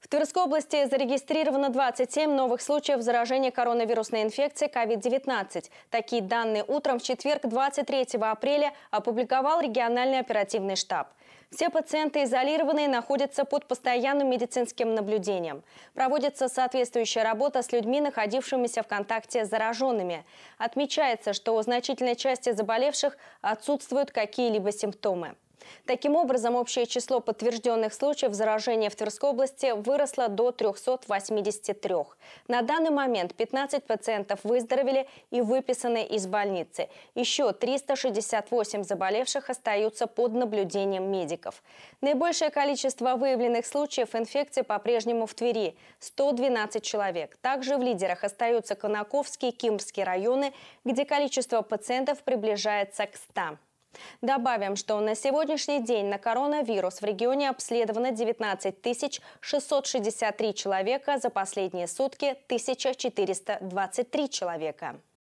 В Тверской области зарегистрировано 27 новых случаев заражения коронавирусной инфекцией COVID-19. Такие данные утром в четверг 23 апреля опубликовал региональный оперативный штаб. Все пациенты изолированные находятся под постоянным медицинским наблюдением. Проводится соответствующая работа с людьми, находившимися в контакте с зараженными. Отмечается, что у значительной части заболевших отсутствуют какие-либо симптомы. Таким образом, общее число подтвержденных случаев заражения в Тверской области выросло до 383. На данный момент 15 пациентов выздоровели и выписаны из больницы. Еще 368 заболевших остаются под наблюдением медиков. Наибольшее количество выявленных случаев инфекции по-прежнему в Твери – 112 человек. Также в лидерах остаются Конаковский и Кимрский районы, где количество пациентов приближается к 100. Добавим, что на сегодняшний день на коронавирус в регионе обследовано 19 663 человека, за последние сутки 1423 человека.